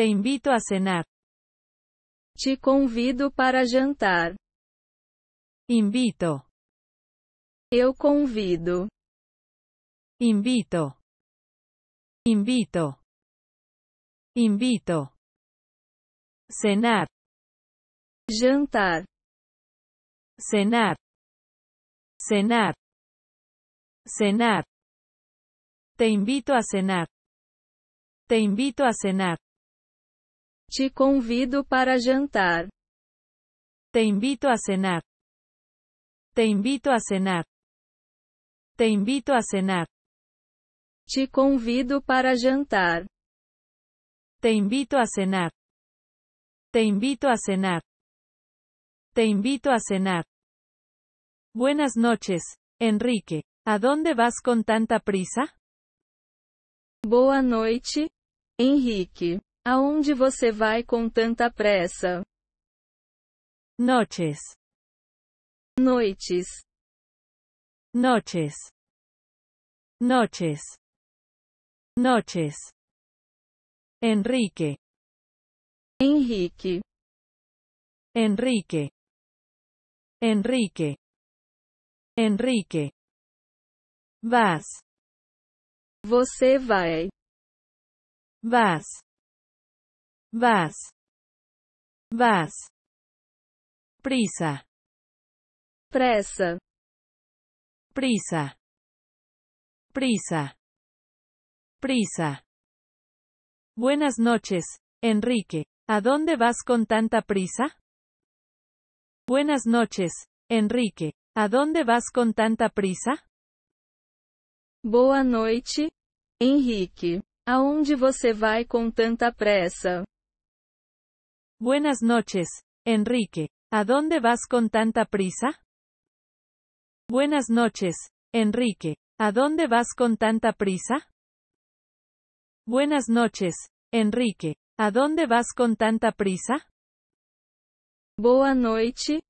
Te invito a cenar. Te convido para jantar. Invito. Eu convido. Invito. Invito. Invito. Cenar. Jantar. Cenar. Cenar. Cenar. Te invito a cenar. Te invito a cenar. Te convido para jantar. Te invito a cenar. Te invito a cenar. Te invito a cenar. Te convido para jantar. Te invito a cenar. Te invito a cenar. Te invito a cenar. Buenas noches, Enrique. ¿A dónde vas con tanta prisa? Boa noite, Henrique. Aonde você vai com tanta pressa? Noches. Noites. Noches. Noches. Noches. Enrique. Henrique. Enrique. Enrique. Enrique. Vas. Você vai. Vas. Vas. Vas. Prisa. Pressa. Prisa. Prisa. Prisa. Buenas noches, Enrique. ¿A dónde vas con tanta prisa? Buenas noches, Enrique. ¿A dónde vas con tanta prisa? Boa noite, Henrique. Aonde você vai con tanta pressa? Buenas noches, Enrique. ¿A dónde vas con tanta prisa? Buenas noches, Enrique. ¿A dónde vas con tanta prisa? Buenas noches, Enrique. ¿A dónde vas con tanta prisa? Boa noite,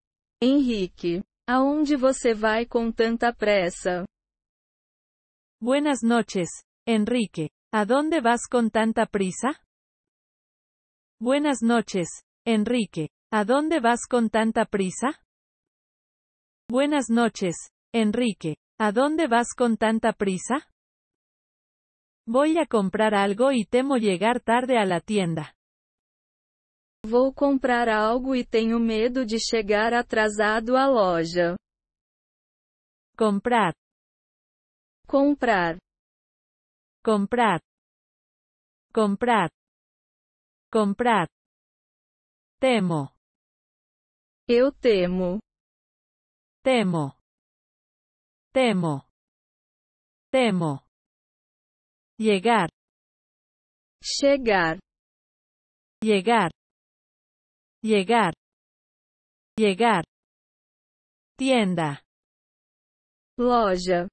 Henrique. dónde você vai con tanta pressa? Buenas noches, Enrique. ¿A dónde vas con tanta prisa? Buenas noches, Enrique. ¿A dónde vas con tanta prisa? Buenas noches, Enrique. ¿A dónde vas con tanta prisa? Voy a comprar algo y temo llegar tarde a la tienda. Vou comprar algo y tengo medo de llegar atrasado la loja. Comprar. Comprar. Comprar. Comprar. Comprar. Temo. Eu temo. Temo. Temo. Temo. Llegar. llegar Llegar. Llegar. Llegar. Tienda. Loja.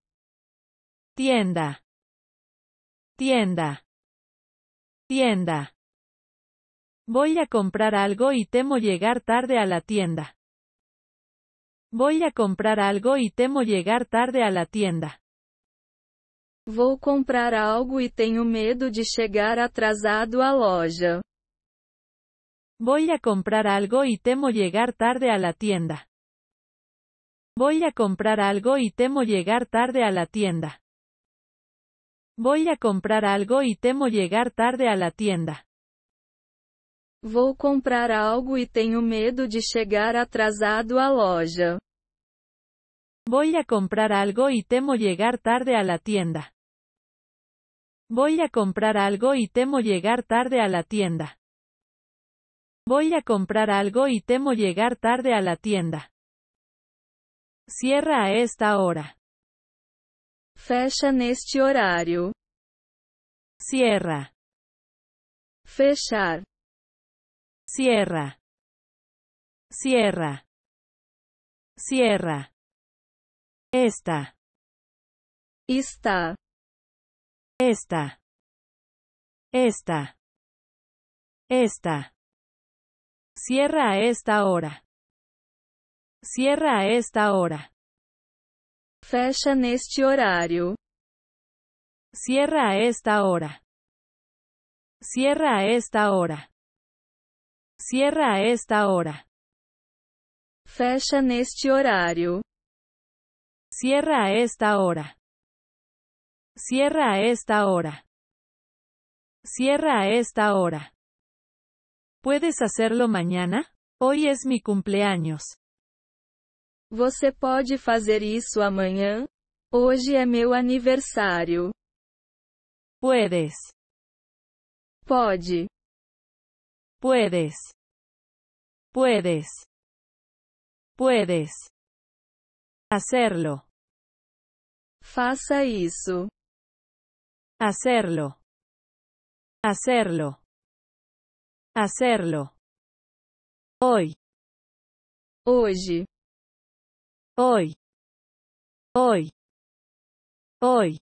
Tienda. Tienda. Tienda. Voy a comprar algo y temo llegar tarde a la tienda. Voy a comprar algo y temo llegar tarde a la tienda. Vou comprar algo y e tenho medo de chegar atrasado à loja. Voy a comprar algo y temo llegar tarde a la tienda. Voy a comprar algo y temo llegar tarde a la tienda. Voy a comprar algo y temo llegar tarde a la tienda. Vou comprar algo e tenho medo de chegar atrasado à loja. Voy a comprar algo e temo chegar tarde à la tienda. Voy a comprar algo e temo chegar tarde à la tienda. Voy a comprar algo e temo chegar tarde à la tienda. Cierra a esta hora. Fecha neste horário. Cierra. Fechar. Cierra. Cierra. Cierra. Esta. Está. Esta. Esta. Esta. Cierra a esta hora. Cierra a esta hora. Fecha neste horário. Cierra a esta hora. Cierra a esta hora. Cierra a esta hora. Fecha neste horário. Cierra a esta hora. Cierra a esta hora. Cierra a esta hora. ¿Puedes hacerlo mañana? Hoy es mi cumpleaños. Você pode fazer isso amanhã? Hoje é meu aniversário. Puedes. Pode. Puedes. Puedes. Puedes. Hacerlo. Faça isso. Hacerlo. Hacerlo. Hacerlo. Hoy. Hoje. Hoy. Hoy. Hoy.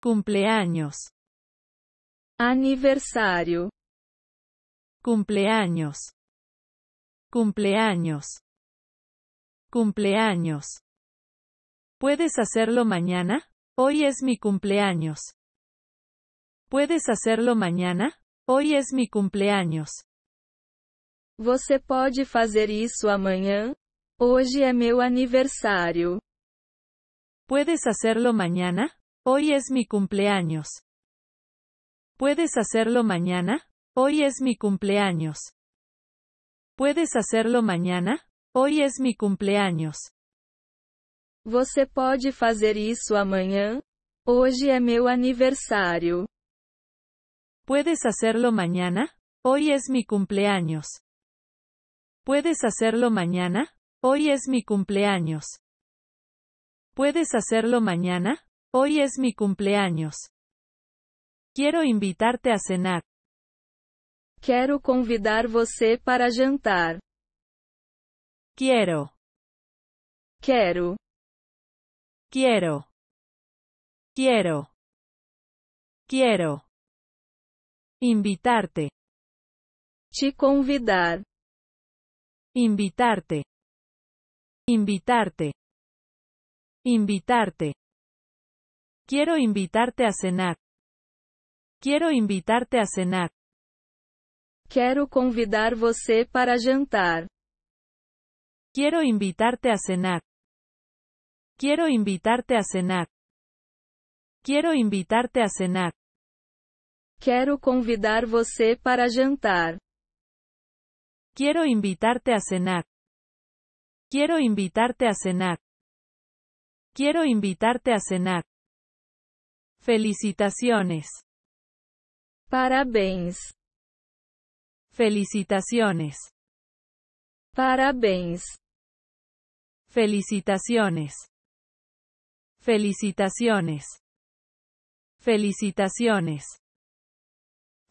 Cumpleaños. Aniversario cumpleaños, cumpleaños, cumpleaños. ¿Puedes hacerlo mañana? Hoy es mi cumpleaños. ¿Puedes hacerlo mañana? Hoy es mi cumpleaños. Você pode fazer isso amanhã? Hoje é meu aniversário. ¿Puedes hacerlo mañana? Hoy es mi cumpleaños. ¿Puedes hacerlo mañana? Hoy es mi cumpleaños. ¿Puedes hacerlo mañana? Hoy es mi cumpleaños. Você pode fazer isso amanhã? Hoje é meu aniversário. ¿Puedes hacerlo mañana? Hoy es mi cumpleaños. ¿Puedes hacerlo mañana? Hoy es mi cumpleaños. ¿Puedes hacerlo mañana? Hoy es mi cumpleaños. Quiero invitarte a cenar. Quiero convidar você para jantar. Quiero. Quiero. Quiero. Quiero. Quiero. Invitarte. Te convidar. Invitarte. Invitarte. Invitarte. Quiero invitarte a cenar. Quiero invitarte a cenar. Quero convidar você para jantar. Quiero invitarte a cenar. Quiero invitarte a cenar. Quiero invitarte a cenar. Quero convidar você para jantar. Quiero invitarte a cenar. Quiero invitarte a cenar. Quiero invitarte a cenar. Felicitaciones. Parabéns. Felicitaciones. Parabéns. Felicitaciones. Felicitaciones. Felicitaciones.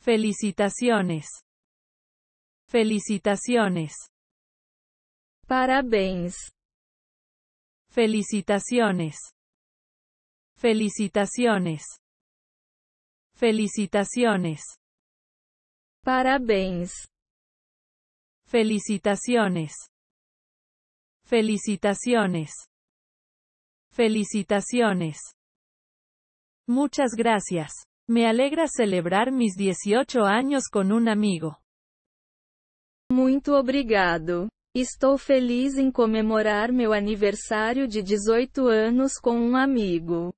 Felicitaciones. Felicitaciones. Parabéns. Felicitaciones. Felicitaciones. Felicitaciones. Parabéns. Felicitaciones. Felicitaciones. Felicitaciones. Muchas gracias. Me alegra celebrar mis 18 años con un amigo. Muito obrigado. Estou feliz em comemorar meu aniversário de 18 anos com um amigo.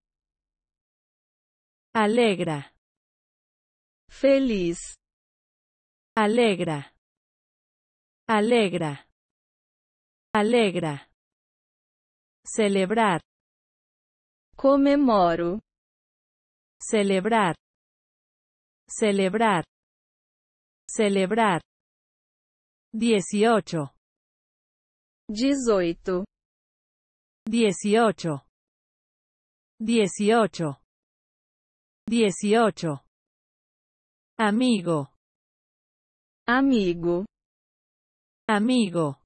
Alegra. Feliz alegra, alegra, alegra. Celebrar. Comemoro. Celebrar. Celebrar. Celebrar. Dieciocho. Dieciocho. Dieciocho. Dieciocho. 18. Amigo. Amigo. Amigo.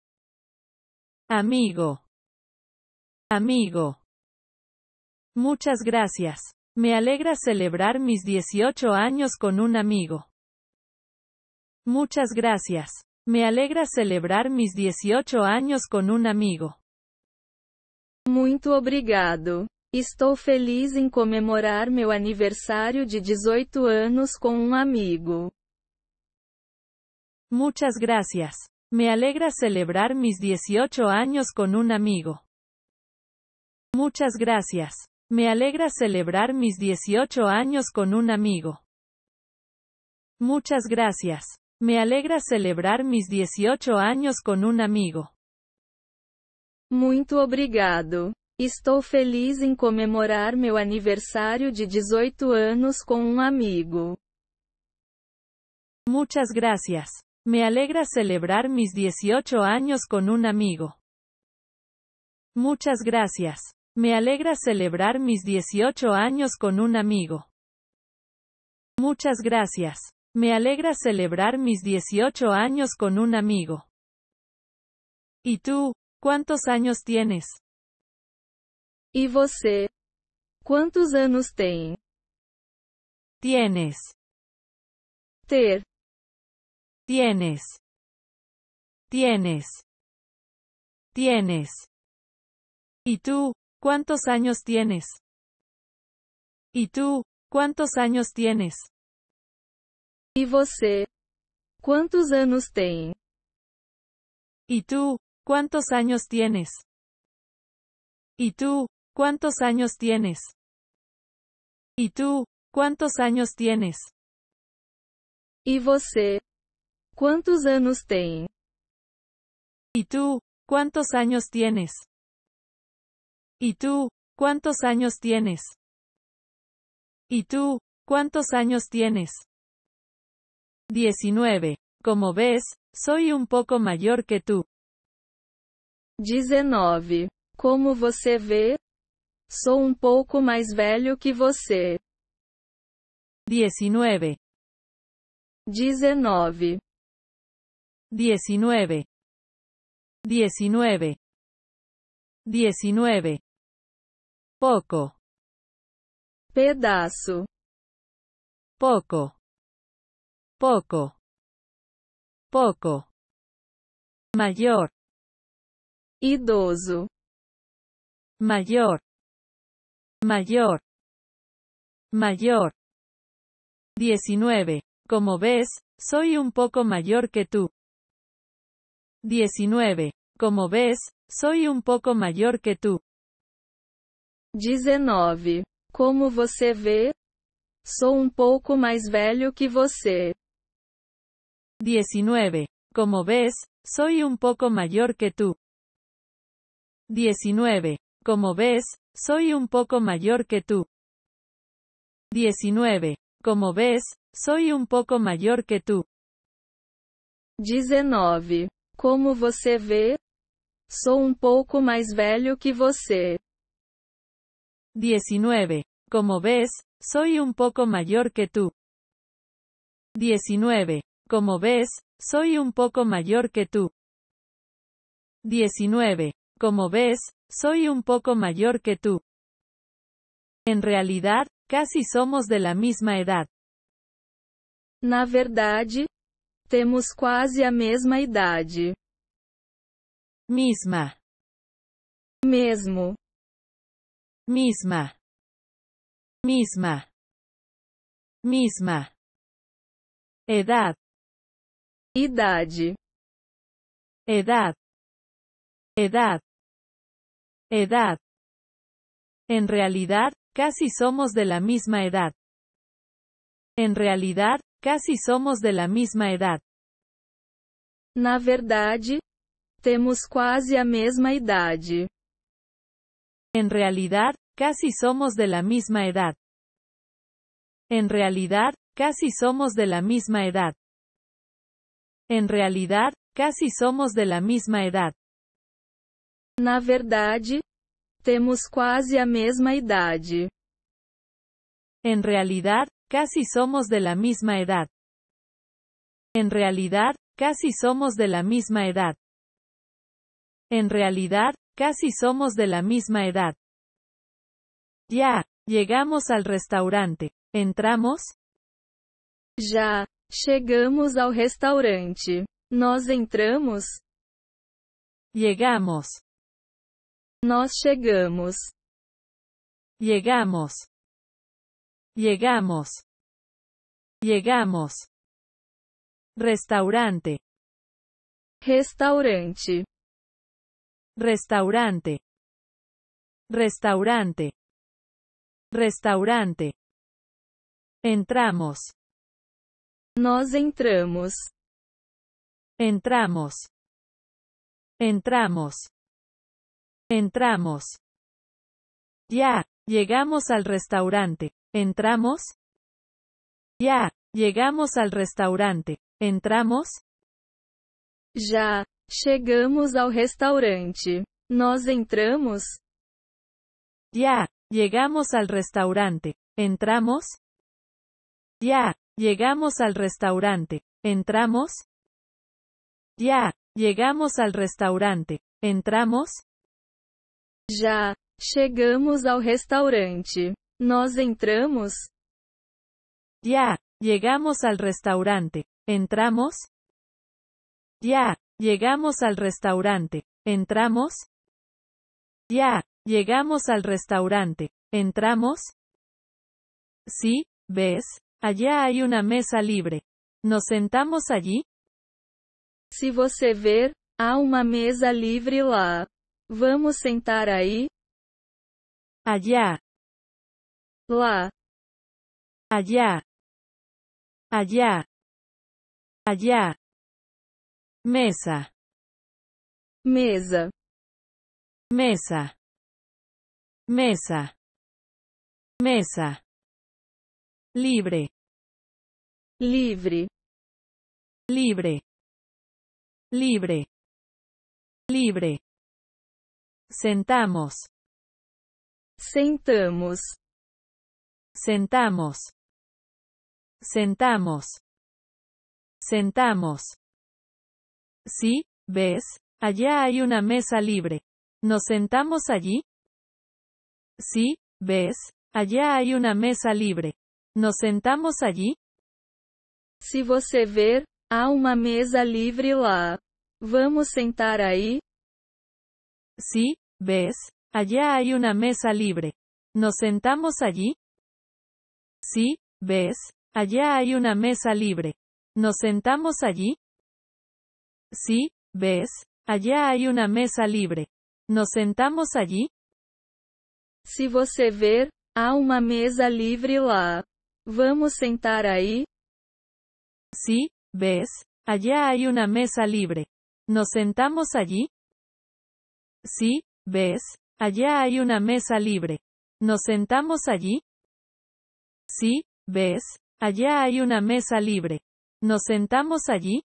Amigo. Amigo. Muchas gracias. Me alegra celebrar mis 18 años con un amigo. Muchas gracias. Me alegra celebrar mis 18 años con un amigo. Muito obrigado. Estou feliz em comemorar meu aniversário de 18 anos com um amigo. Muchas gracias. Me alegra celebrar mis 18 años con un amigo. Muchas gracias. Me alegra celebrar mis 18 años con un amigo. Muchas gracias. Me alegra celebrar mis 18 años con un amigo. Muito obrigado. Estou feliz em comemorar meu aniversário de 18 anos com um amigo. Muchas gracias. Me alegra celebrar mis 18 años con un amigo. Muchas gracias. Me alegra celebrar mis 18 años con un amigo. Muchas gracias. Me alegra celebrar mis 18 años con un amigo. ¿Y tú? ¿Cuántos años tienes? ¿Y vos? ¿Cuántos años tienes? Tienes. Ter. Tienes. Tienes. Tienes. ¿Y tú, cuántos años tienes? ¿Y tú, cuántos años tienes? ¿Y você? ¿Cuántos años tem? ¿Y tú, cuántos años tienes? ¿Y tú, cuántos años tienes? ¿Y tú, cuántos años tienes? ¿Y você? ¿Cuántos años tienes? ¿Y tú? ¿Cuántos años tienes? ¿Y tú? ¿Cuántos años tienes? ¿Y tú? ¿Cuántos años tienes? 19. Como ves, soy un poco mayor que tú. 19. Como você vê, sou um pouco mais velho que você. 19. 19. Diecinueve, 19 diecinueve, poco pedazo, poco poco poco mayor idoso mayor mayor mayor diecinueve. como ves soy un poco mayor que tú 19. Como ves, soy un poco mayor que tú. 19. Como você vê? Sou um pouco mais velho que você. 19. Como ves, soy un poco mayor que tú. 19. Como ves, soy un poco mayor que tú. 19. Como ves, soy un poco mayor que tú. 19. Como você vê? Sou um pouco mais velho que você. 19. Como ves, soy un poco mayor que tú. 19. Como ves, soy un poco mayor que tú. 19. Como ves, soy un poco mayor que tú. En realidad, casi somos de la misma edad. Na verdade, Temos quase a mesma idade. Misma. Mesmo. Misma. Misma. Misma. Edad. Idade. Edad. Edad. Edad. En realidad, casi somos de la misma edad. En realidad, Casi somos de la misma edad. Na verdade, temos quase a mesma idade. En realidad, casi somos de la misma edad. En realidad, casi somos de la misma edad. En realidad, casi somos de la misma edad. Na verdade, temos quase a mesma idade. En realidad, casi somos de la misma edad. En realidad, casi somos de la misma edad. En realidad, casi somos de la misma edad. Ya, llegamos al restaurante. Entramos? Ya, llegamos al restaurante. ¿Nos entramos? Llegamos. Nos llegamos. Llegamos. Llegamos. Llegamos. Restaurante. Restaurante. Restaurante. Restaurante. Restaurante. Entramos. Nos entramos. Entramos. Entramos. Entramos. Ya, llegamos al restaurante. ¿Entramos? Ya. Llegamos al restaurante. ¿Entramos? ya llegamos al restaurante. Nos entramos? Ya. Llegamos al restaurante. ¿Entramos? Ya. Llegamos al restaurante. ¿Entramos? Ya. Llegamos al restaurante. ¿Entramos? ya llegamos al restaurante. ¿Nos entramos. Ya, llegamos al restaurante. ¿Entramos? Ya, llegamos al restaurante. ¿Entramos? Ya, llegamos al restaurante. ¿Entramos? Sí, ves, allá hay una mesa libre. ¿Nos sentamos allí? Si você ver, há una mesa libre lá. Vamos sentar ahí. Allá, Allá. Allá. Allá. Mesa. Mesa. Mesa. Mesa. Mesa. Libre. libre Libre. Libre. Libre. Sentamos. Sentamos. Sentamos. Sentamos. Sentamos. Sí, ves, allá hay una mesa libre. ¿Nos sentamos allí? Sí, ves, allá hay una mesa libre. ¿Nos sentamos allí? Si você ver, há una mesa libre lá. Vamos sentar aí? Sí, ves, allá hay una mesa libre. ¿Nos sentamos allí? Sí, ves, allá hay una mesa libre. ¿Nos sentamos allí? Sí, ves, allá hay una mesa libre. ¿Nos sentamos allí? Si você ver, há una mesa libre lá. Vamos sentar ahí. Sí, ves, allá hay una mesa libre. ¿Nos sentamos allí? Sí, ves, allá hay una mesa libre. ¿Nos sentamos allí? Sí, ves, allá hay una mesa libre. ¿Nos sentamos allí?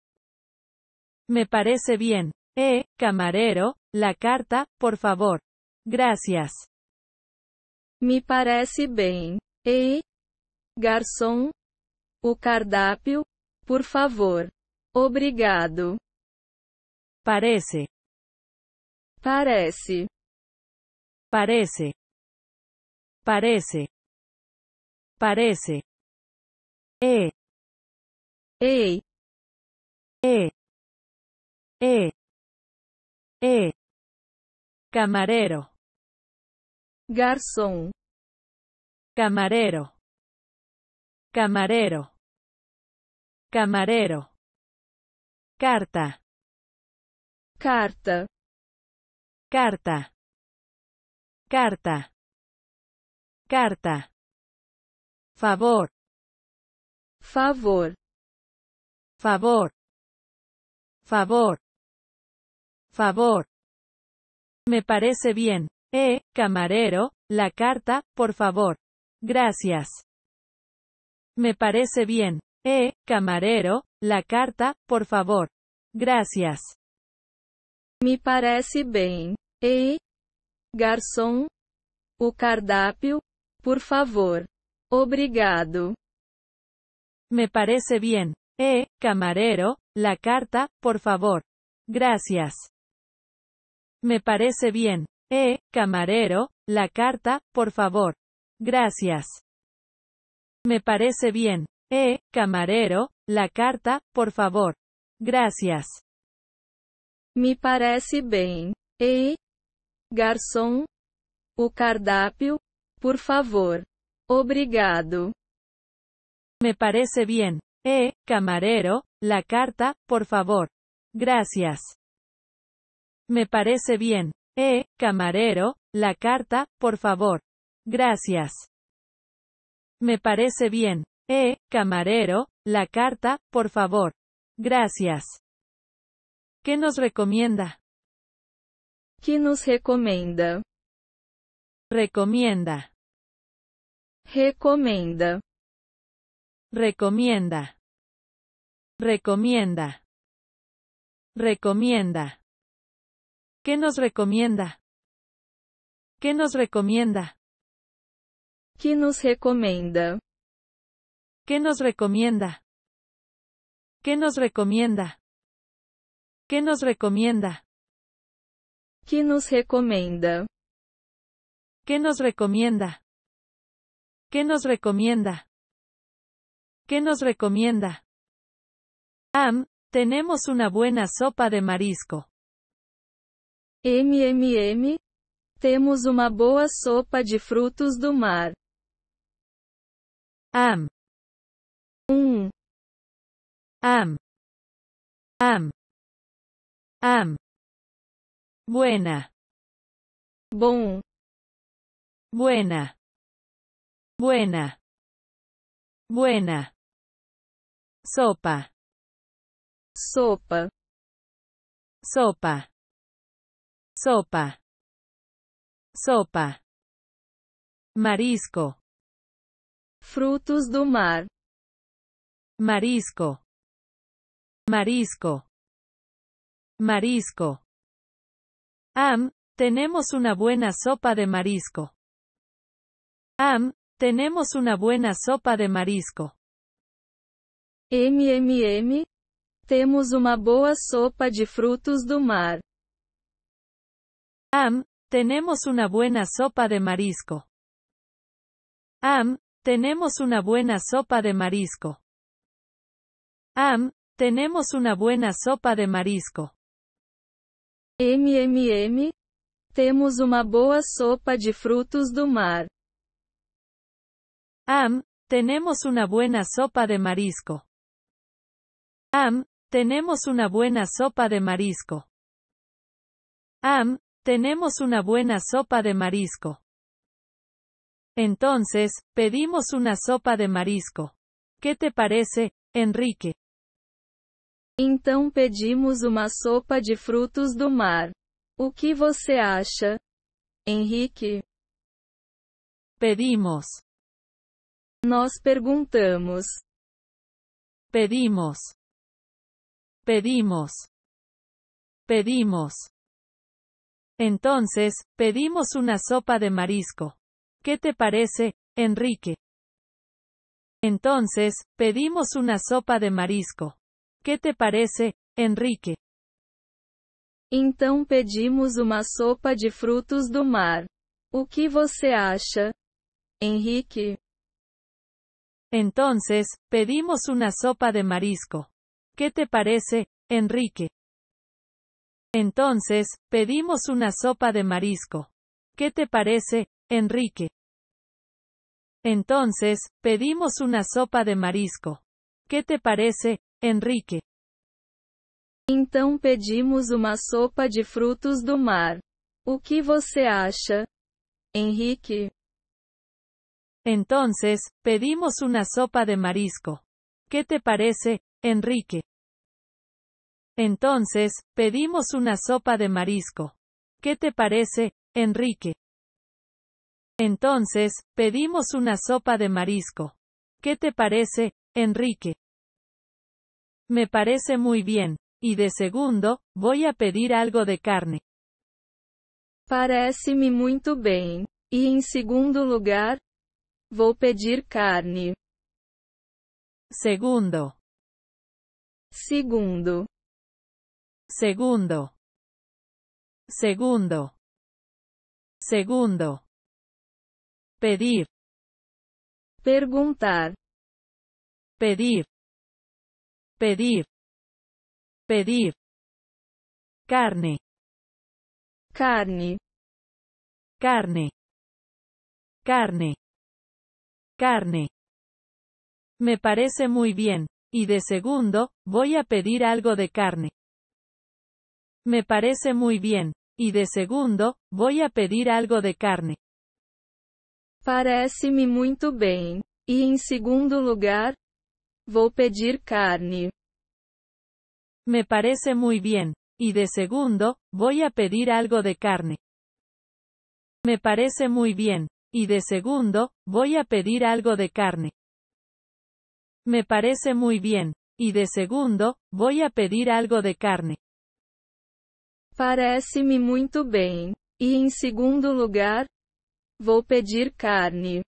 Me parece bien. Eh, camarero, la carta, por favor. Gracias. Me parece bien. Eh, garzón, o cardápio, por favor. Obrigado. Parece. Parece. Parece. Parece. Parece. E. E. E. E. E. Camarero. Garzón. Camarero. Camarero. Camarero. Carta. Carta. Carta. Carta. Carta favor, favor, favor, favor, favor. Me parece bien. Eh, camarero, la carta, por favor. Gracias. Me parece bien. Eh, camarero, la carta, por favor. Gracias. Me parece bien Eh, garzón o cardápio, por favor. Obrigado. Me parece bien. Eh, camarero, la carta, por favor. Gracias. Me parece bien. Eh, camarero, la carta, por favor. Gracias. Me parece bien. Eh, camarero, la carta, por favor. Gracias. Me parece bien. Eh, garçom, o cardápio, por favor. Obrigado. Me parece bien. Eh, camarero, la carta, por favor. Gracias. Me parece bien. Eh, camarero, la carta, por favor. Gracias. Me parece bien. Eh, camarero, la carta, por favor. Gracias. ¿Qué nos recomienda? ¿Qué nos recomienda? Recomienda. Recomienda. Recomienda. Recomienda. ¿Qué nos recomienda? ¿Qué nos recomienda? ¿Qué nos recomienda? ¿Qué nos recomienda? ¿Qué nos recomienda? ¿Qué nos recomienda? ¿Quién nos recomienda? ¿Qué nos recomienda? ¿Qué nos recomienda? ¿Qué nos recomienda? Am, tenemos una buena sopa de marisco. MMM, tenemos una buena sopa de frutos do mar. Am. Um. Am. Am. Am. Buena. Bom. Buena. Buena. Buena. Sopa. Sopa. Sopa. Sopa. Sopa. Marisco. Frutos do mar. Marisco. Marisco. Marisco. Am, tenemos una buena sopa de marisco. Am, tenemos una buena sopa de marisco. MMM. Temos una buena sopa de frutos do mar. Am, tenemos una buena sopa de marisco. Am, tenemos una buena sopa de marisco. Am, tenemos una buena sopa de marisco. MMM. Temos una buena sopa de frutos do mar. Am, tenemos una buena sopa de marisco. Am, tenemos una buena sopa de marisco. Am, tenemos una buena sopa de marisco. Entonces, pedimos una sopa de marisco. ¿Qué te parece, Enrique? Entonces pedimos una sopa de frutos do mar. O que você acha, Henrique? Pedimos nos preguntamos Pedimos. Pedimos. Pedimos. Entonces, pedimos una sopa de marisco. ¿Qué te parece, Enrique? Entonces, pedimos una sopa de marisco. ¿Qué te parece, Enrique? Entonces pedimos una sopa de frutos do mar. O que você acha? Henrique. Entonces, pedimos una sopa de marisco. ¿Qué te parece, Enrique? Entonces, pedimos una sopa de marisco. ¿Qué te parece, Enrique? Entonces, pedimos una sopa de marisco. ¿Qué te parece, Enrique? Entonces, pedimos una sopa de frutos do mar. O que você acha, Henrique? Entonces, pedimos una sopa de marisco. ¿Qué te parece, Enrique? Entonces, pedimos una sopa de marisco. ¿Qué te parece, Enrique? Entonces, pedimos una sopa de marisco. ¿Qué te parece, Enrique? Me parece muy bien. Y de segundo, voy a pedir algo de carne. Parece-me muito bien y en em segundo lugar, Vou pedir carne. Segundo. Segundo. Segundo. Segundo. Segundo. Pedir. Perguntar. Pedir. Pedir. Pedir. Carne. Carne. Carne. Carne. carne. Me parece muy bien. Y de segundo, voy a pedir algo de carne. Me parece muy bien. Y de segundo, voy a pedir algo de carne. Parece-me muito bem. E em segundo lugar, voy a pedir carne. Me parece muy bien. Y de segundo, voy a pedir algo de carne. Me parece muy bien. Y de segundo, voy a pedir algo de carne. Me parece muy bien. Y de segundo, voy a pedir algo de carne. Parece-me muito bem. E en em segundo lugar, voy a pedir carne.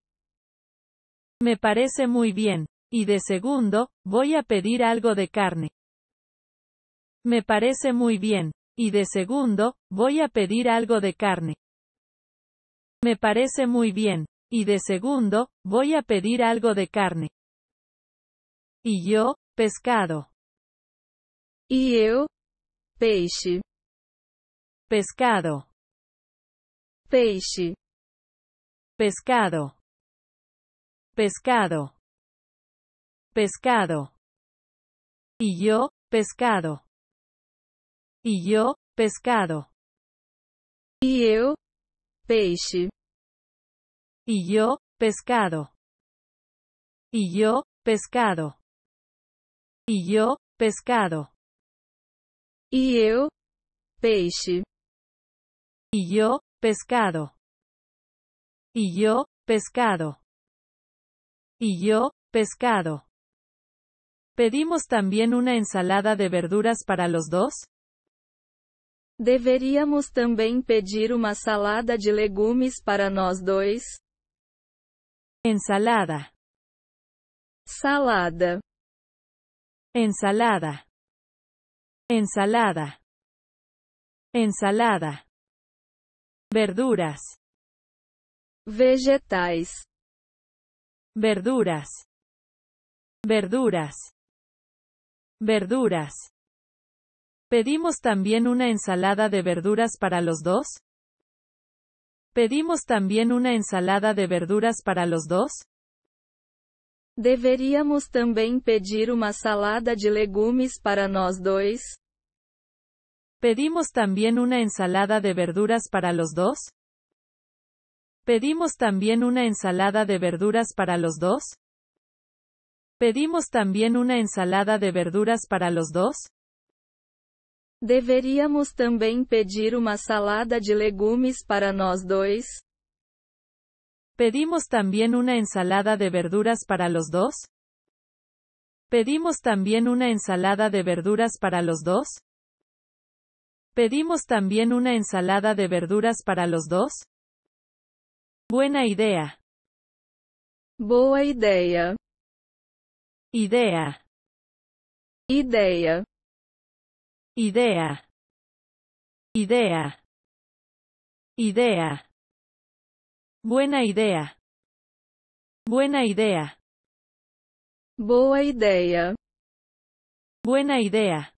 Me parece muy bien. Y de segundo, voy a pedir algo de carne. Me parece muy bien. Y de segundo, voy a pedir algo de carne. Me parece muy bien. Y de segundo, voy a pedir algo de carne. Y yo, pescado. Y yo, peixe. Pescado. Peixe. Pescado. Pescado. Pescado. Y yo, pescado. Y yo, pescado. Y e yo, peixe. Y yo, pescado. Y yo, pescado. Y yo, pescado. Y e yo, peixe. Y yo, pescado. Y yo, pescado. Y yo, pescado. ¿Pedimos también una ensalada de verduras para los dos? Deberíamos también pedir una salada de legumes para nós dos. Ensalada. Salada. Ensalada. Ensalada. Ensalada. Verduras. Vegetais. Verduras. Verduras. Verduras. ¿Pedimos también una ensalada de verduras para los dos? ¿Pedimos también una ensalada de verduras para los dos? ¿Deberíamos también pedir una salada de legumes para nosotros dos? ¿Pedimos también una ensalada de verduras para los dos? ¿Pedimos también una ensalada de verduras para los dos? ¿Pedimos también una ensalada de verduras para los dos? Deberíamos también pedir una salada de legumes para nosotros dos. ¿Pedimos también una ensalada de verduras para los dos? ¿Pedimos también una ensalada de verduras para los dos? ¿Pedimos también una ensalada de verduras para los dos? Buena idea. Buena idea. Idea. Idea idea, idea, idea, buena idea, buena idea, boa idea buena idea,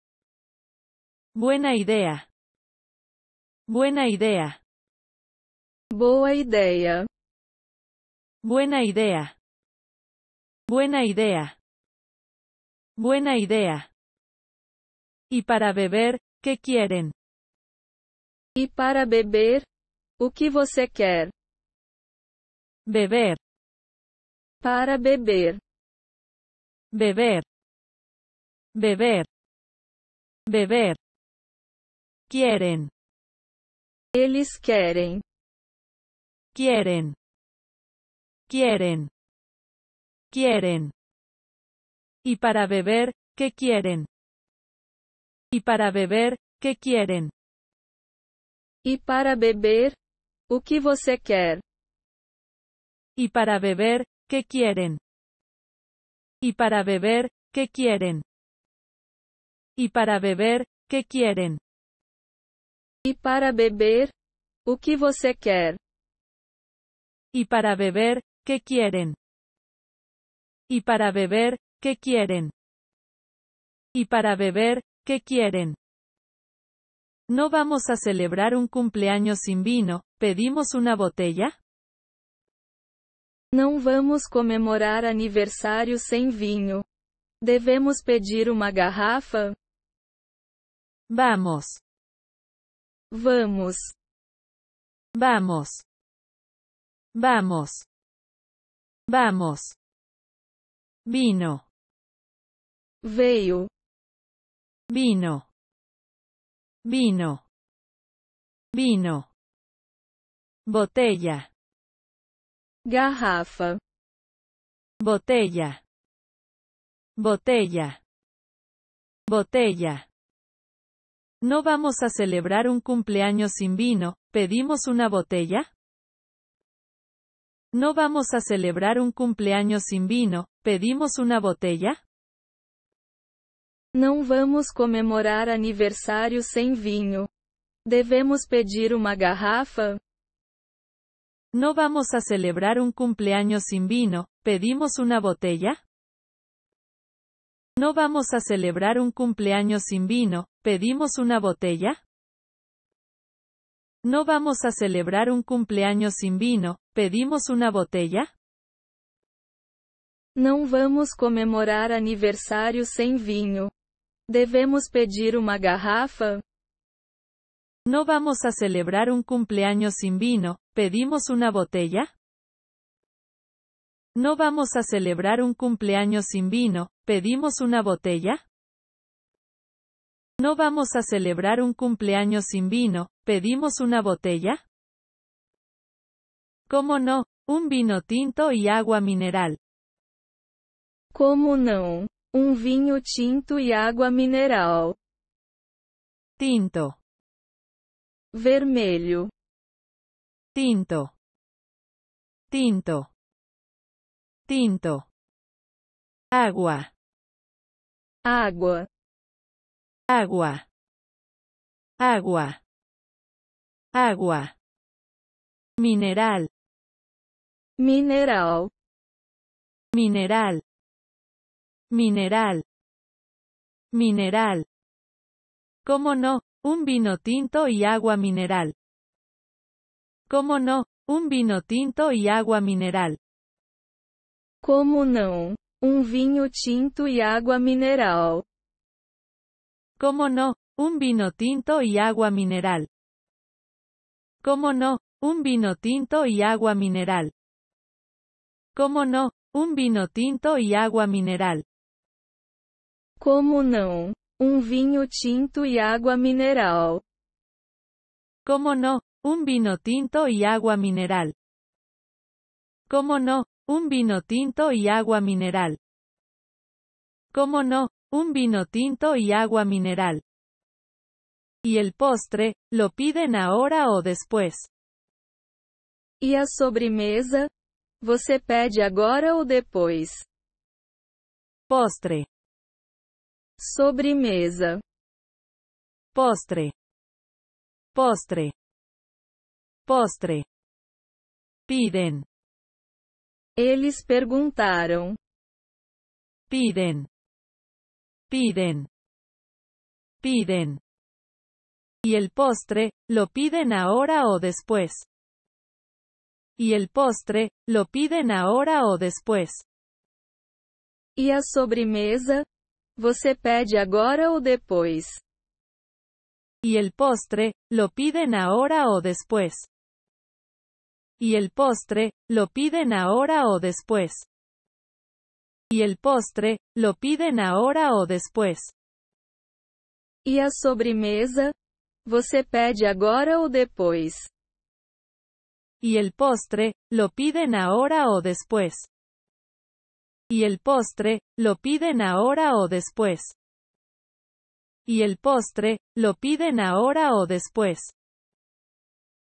buena idea, buena idea, boa idea buena idea, buena idea, buena idea. Y para beber, qué quieren? ¿Y para beber, o qué você quer? Beber. Para beber. Beber. Beber. Beber. Quieren. Ellos querem. Quieren. Quieren. Quieren. Y para beber, ¿qué quieren? Y para beber, qué quieren? Y para beber, o qué você quer? Y para beber, qué quieren? Y para beber, qué quieren? Y para beber, qué quieren? Y para beber, o qué você quer? Y para beber, qué quieren? Y para beber, qué quieren? Y para beber, ¿Qué quieren? ¿No vamos a celebrar un cumpleaños sin vino? ¿Pedimos una botella? No vamos a comemorar aniversario sin vino. ¿Debemos pedir una garrafa? Vamos. Vamos. Vamos. Vamos. Vamos. Vino. Veo vino, vino, vino, botella, garrafa, botella, botella, botella. ¿No vamos a celebrar un cumpleaños sin vino? ¿Pedimos una botella? ¿No vamos a celebrar un cumpleaños sin vino? ¿Pedimos una botella? Não vamos comemorar aniversário sem vinho. Devemos pedir uma garrafa? No vamos a celebrar un cumpleaños sin vino, pedimos una botella? No vamos a celebrar un cumpleaños sin vino, pedimos una botella? No vamos a celebrar un cumpleaños sin vino, pedimos una botella? Não vamos comemorar aniversário sem vinho. ¿Debemos pedir una garrafa? No vamos a celebrar un cumpleaños sin vino, ¿pedimos una botella? No vamos a celebrar un cumpleaños sin vino, ¿pedimos una botella? No vamos a celebrar un cumpleaños sin vino, ¿pedimos una botella? ¿Cómo no? Un vino tinto y agua mineral. ¿Cómo no? Um vinho tinto e água mineral. Tinto. Vermelho. Tinto. Tinto. Tinto. Água. Água. Água. Água. Água. Mineral. Mineral. Mineral. Mineral. Mineral. ¿Cómo no? Un vino tinto y agua mineral. ¿Cómo no? un vino tinto y agua mineral. ¿Cómo no un vino tinto y agua mineral. ¿Cómo no un vino tinto y agua mineral. ¿Cómo no? Un vino tinto y agua mineral. Cómo no, un vino tinto y agua mineral. Como no un um vino tinto y e agua mineral. Como no un vino tinto y agua mineral. Como no un vino tinto y agua mineral. Como no un vino tinto y agua mineral. Y el postre, lo piden ahora o después. y e a sobremesa? Você pede agora ou depois? Postre sobremesa, postre, postre, postre. Piden. ellos preguntaron Piden. Piden. Piden. Y el postre, lo piden ahora o después. Y el postre, lo piden ahora o después. Y a sobremesa, Você pede agora ou depois? Y el postre, lo piden ahora o después. Y el postre, lo piden ahora o después. Y el postre, lo piden ahora o después. Y a sobremesa? Você pede agora o después. Y el postre, lo piden ahora o después. Y el postre, lo piden ahora o después. Y el postre, lo piden ahora o después.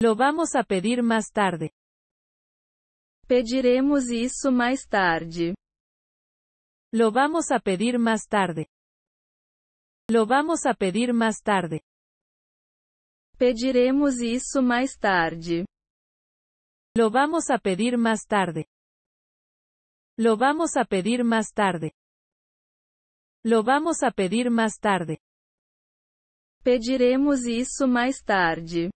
Lo vamos a pedir más tarde. Pediremos eso más tarde. Lo vamos a pedir más tarde. Lo vamos a pedir más tarde. Pediremos eso más tarde. Lo vamos a pedir más tarde. Lo vamos a pedir más tarde. Lo vamos a pedir más tarde. Pediremos isso más tarde.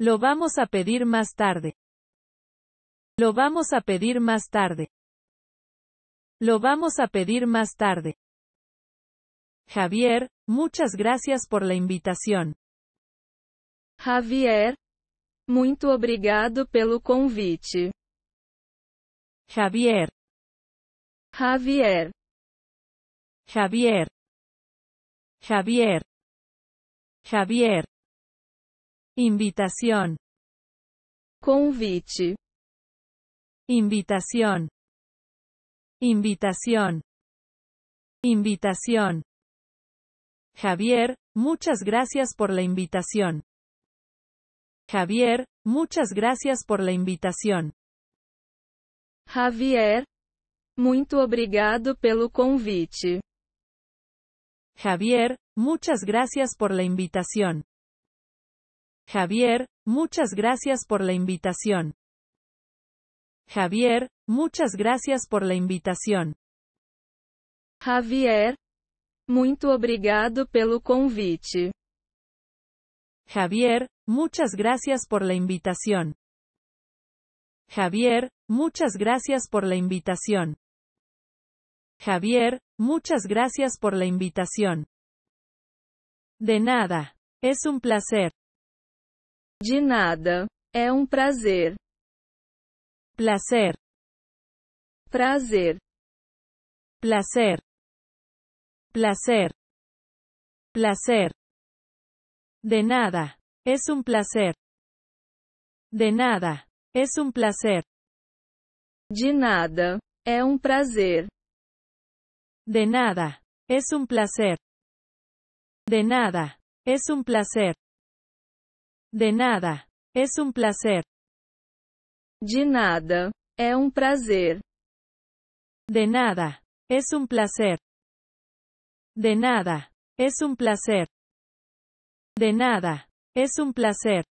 Lo vamos a pedir más tarde. Lo vamos a pedir más tarde. Lo vamos a pedir más tarde. Javier, muchas gracias por la invitación. Javier, muito obrigado pelo convite. Javier. Javier. Javier. Javier. Javier. Invitación. Convite. Invitación. Invitación. Invitación. Javier, muchas gracias por la invitación. Javier, muchas gracias por la invitación. Javier, muito obrigado pelo convite. Javier, muchas gracias por la invitación. Javier, muchas gracias por la invitación. Javier, muchas gracias por la invitación. Javier, muito obrigado pelo convite. Javier, muchas gracias por la invitación. Javier, muchas gracias por la invitación. Javier, muchas gracias por la invitación. De nada. Es un placer. De nada. Es un um placer. Placer. Placer. Placer. Placer. Placer. De nada. Es un placer. De nada. Es un placer. Um De nada. Es un placer De nada. Es un placer. De nada. Es un placer. De nada. Es un um placer. De nada. Es un placer De nada. Es un placer. De nada. Es un placer. De nada. Es un placer.